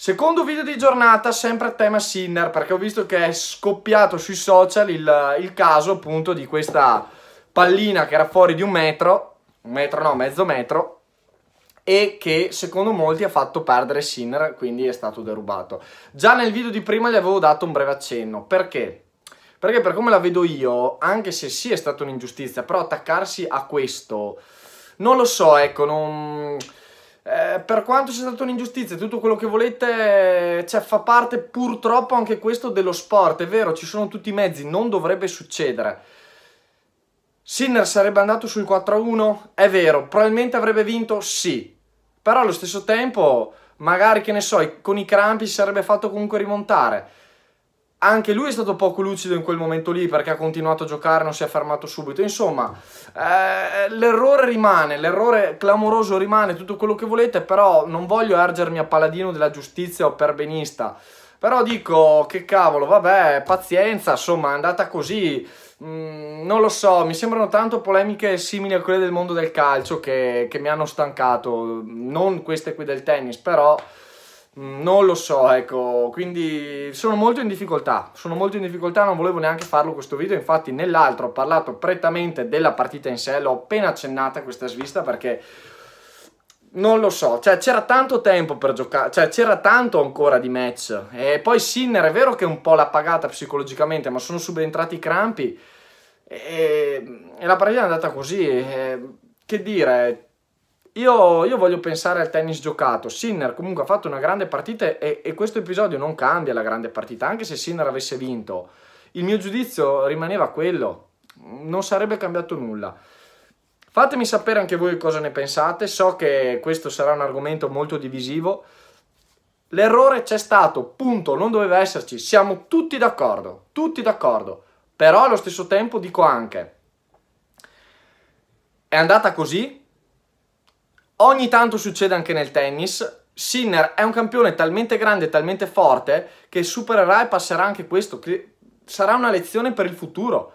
Secondo video di giornata, sempre a tema Sinner, perché ho visto che è scoppiato sui social il, il caso appunto di questa pallina che era fuori di un metro, un metro no, mezzo metro, e che secondo molti ha fatto perdere Sinner, quindi è stato derubato. Già nel video di prima gli avevo dato un breve accenno, perché? Perché per come la vedo io, anche se sì è stata un'ingiustizia, però attaccarsi a questo, non lo so, ecco, non per quanto sia stata un'ingiustizia, tutto quello che volete, cioè, fa parte purtroppo anche questo dello sport. È vero, ci sono tutti i mezzi, non dovrebbe succedere. Sinner sarebbe andato sul 4-1? È vero, probabilmente avrebbe vinto? Sì. Però allo stesso tempo, magari, che ne so, con i crampi si sarebbe fatto comunque rimontare anche lui è stato poco lucido in quel momento lì perché ha continuato a giocare, non si è fermato subito. Insomma, eh, l'errore rimane, l'errore clamoroso rimane, tutto quello che volete, però non voglio ergermi a paladino della giustizia o perbenista. Però dico, che cavolo, vabbè, pazienza, insomma, è andata così. Mm, non lo so, mi sembrano tanto polemiche simili a quelle del mondo del calcio che, che mi hanno stancato. Non queste qui del tennis, però... Mm, non lo so, ecco, quindi sono molto in difficoltà, sono molto in difficoltà, non volevo neanche farlo questo video, infatti nell'altro ho parlato prettamente della partita in sé, l'ho appena accennata questa svista perché non lo so, cioè c'era tanto tempo per giocare, cioè c'era tanto ancora di match. E poi Sinner è vero che è un po' l'ha pagata psicologicamente, ma sono subentrati i crampi e, e la partita è andata così. E... Eh, che dire, io, io, voglio pensare al tennis giocato. Sinner comunque ha fatto una grande partita e, e, questo episodio non cambia la grande partita, anche se Sinner avesse vinto. Il mio giudizio rimaneva quello, non sarebbe cambiato nulla. Fatemi sapere anche voi cosa ne pensate, so che questo sarà un argomento molto divisivo. L'errore c'è stato, punto, non doveva esserci, siamo tutti d'accordo, tutti d'accordo. Però allo stesso tempo dico anche, è andata così, Ogni tanto succede anche nel tennis. Sinner è un campione talmente grande e talmente forte che supererà e passerà anche questo. Sarà una lezione per il futuro.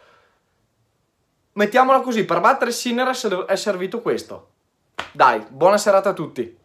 Mettiamola così, per battere Sinner è servito questo. Dai, buona serata a tutti.